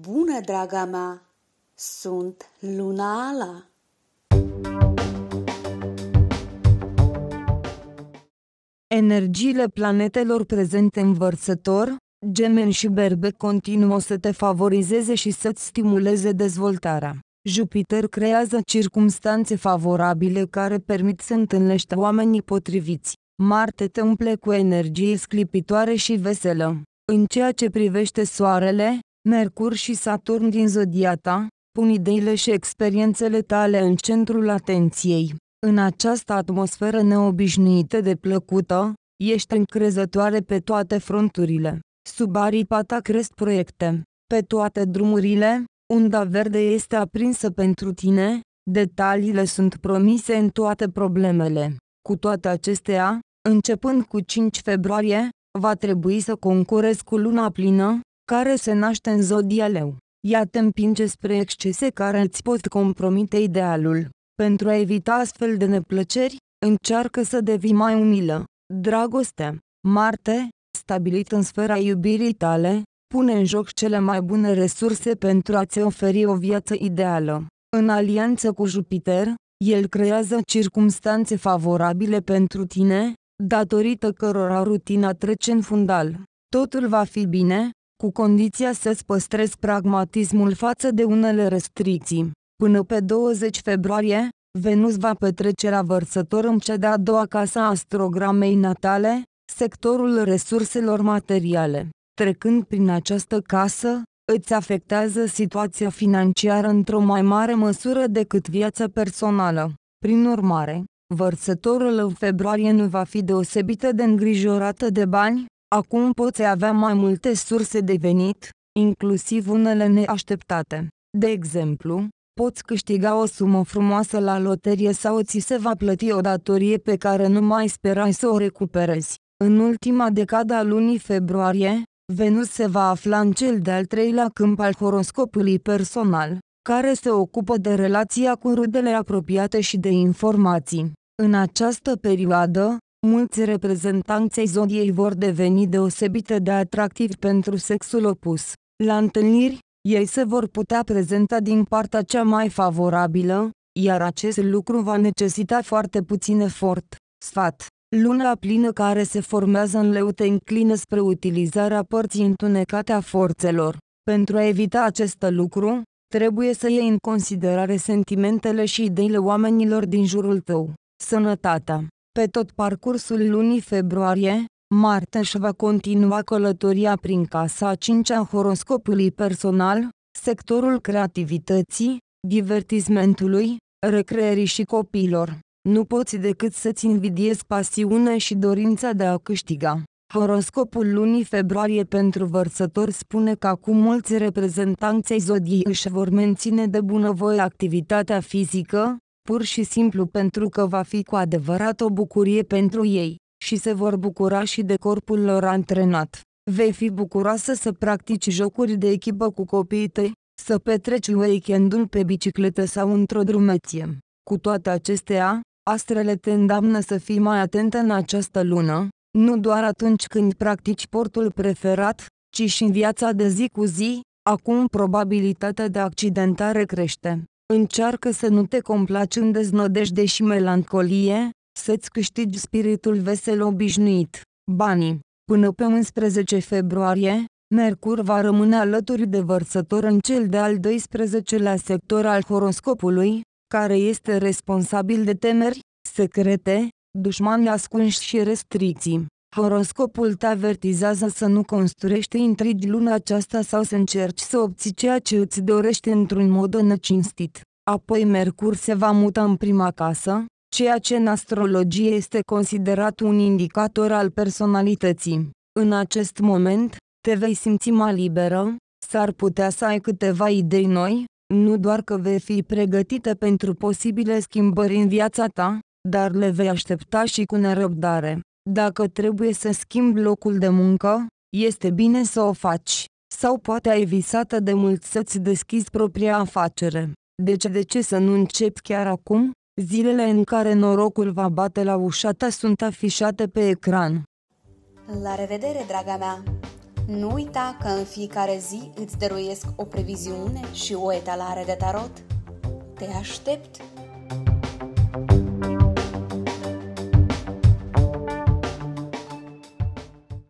Bună, draga mea! Sunt Luna Ala! Energiile planetelor prezente în vărsător, gemeni și berbe continuă să te favorizeze și să-ți stimuleze dezvoltarea. Jupiter creează circumstanțe favorabile care permit să întâlnești oamenii potriviți. Marte te umple cu energie sclipitoare și veselă. În ceea ce privește soarele, Mercur și Saturn din zodia ta, pun ideile și experiențele tale în centrul atenției. În această atmosferă neobișnuită de plăcută, ești încrezătoare pe toate fronturile. Sub aripa ta cresc proiecte. Pe toate drumurile, unda verde este aprinsă pentru tine, detaliile sunt promise în toate problemele. Cu toate acestea, începând cu 5 februarie, va trebui să concurezi cu luna plină, care se naște în zodia leu. Ea te împinge spre excese care îți pot compromite idealul. Pentru a evita astfel de neplăceri, încearcă să devii mai umilă. Dragoste, Marte, stabilit în sfera iubirii tale, pune în joc cele mai bune resurse pentru a-ți oferi o viață ideală. În alianță cu Jupiter, el creează circumstanțe favorabile pentru tine, datorită cărora rutina trece în fundal. Totul va fi bine, cu condiția să-ți păstrezi pragmatismul față de unele restricții. Până pe 20 februarie, Venus va petrece la vărsător în cea de-a doua casă astrogramei natale, sectorul resurselor materiale. Trecând prin această casă, îți afectează situația financiară într-o mai mare măsură decât viața personală. Prin urmare, vărsătorul în februarie nu va fi deosebită de îngrijorată de bani, Acum poți avea mai multe surse de venit, inclusiv unele neașteptate. De exemplu, poți câștiga o sumă frumoasă la loterie sau ți se va plăti o datorie pe care nu mai sperai să o recuperezi. În ultima decada a lunii februarie, Venus se va afla în cel de-al treilea câmp al horoscopului personal, care se ocupă de relația cu rudele apropiate și de informații. În această perioadă, mulți reprezentanți ai zodiei vor deveni deosebite de atractivi pentru sexul opus. La întâlniri, ei se vor putea prezenta din partea cea mai favorabilă, iar acest lucru va necesita foarte puțin efort. Sfat Luna plină care se formează în leu te înclină spre utilizarea părții întunecate a forțelor. Pentru a evita acest lucru, trebuie să iei în considerare sentimentele și ideile oamenilor din jurul tău. Sănătatea pe tot parcursul lunii februarie, Marte își va continua călătoria prin casa 5 a horoscopului personal, sectorul creativității, divertismentului, recreerii și copiilor. Nu poți decât să-ți invidiezi pasiunea și dorința de a câștiga. Horoscopul lunii februarie pentru vărsători spune că acum mulți reprezentanții zodiei își vor menține de bunăvoie activitatea fizică, pur și simplu pentru că va fi cu adevărat o bucurie pentru ei, și se vor bucura și de corpul lor antrenat. Vei fi bucuroasă să practici jocuri de echipă cu copiii tăi, să petreci weekendul pe bicicletă sau într-o drumeție. Cu toate acestea, astrele te îndamnă să fii mai atentă în această lună, nu doar atunci când practici portul preferat, ci și în viața de zi cu zi, acum probabilitatea de accidentare crește. Încearcă să nu te complaci în deznădejde și melancolie, să-ți câștigi spiritul vesel obișnuit. Banii. Până pe 11 februarie, Mercur va rămâne alături de vărsător în cel de-al 12-lea sector al horoscopului, care este responsabil de temeri, secrete, dușmani ascunși și restricții. Horoscopul te avertizează să nu construiești intrigi luna aceasta sau să încerci să obții ceea ce îți dorești într-un mod necinstit. Apoi Mercur se va muta în prima casă, ceea ce în astrologie este considerat un indicator al personalității. În acest moment, te vei simți mai liberă, s-ar putea să ai câteva idei noi, nu doar că vei fi pregătită pentru posibile schimbări în viața ta, dar le vei aștepta și cu nerăbdare. Dacă trebuie să schimbi locul de muncă, este bine să o faci. Sau poate ai visată de mult să-ți deschizi propria afacere. Deci de ce să nu începi chiar acum? Zilele în care norocul va bate la ușa ta sunt afișate pe ecran. La revedere, draga mea! Nu uita că în fiecare zi îți dăruiesc o previziune și o etalare de tarot. Te aștept!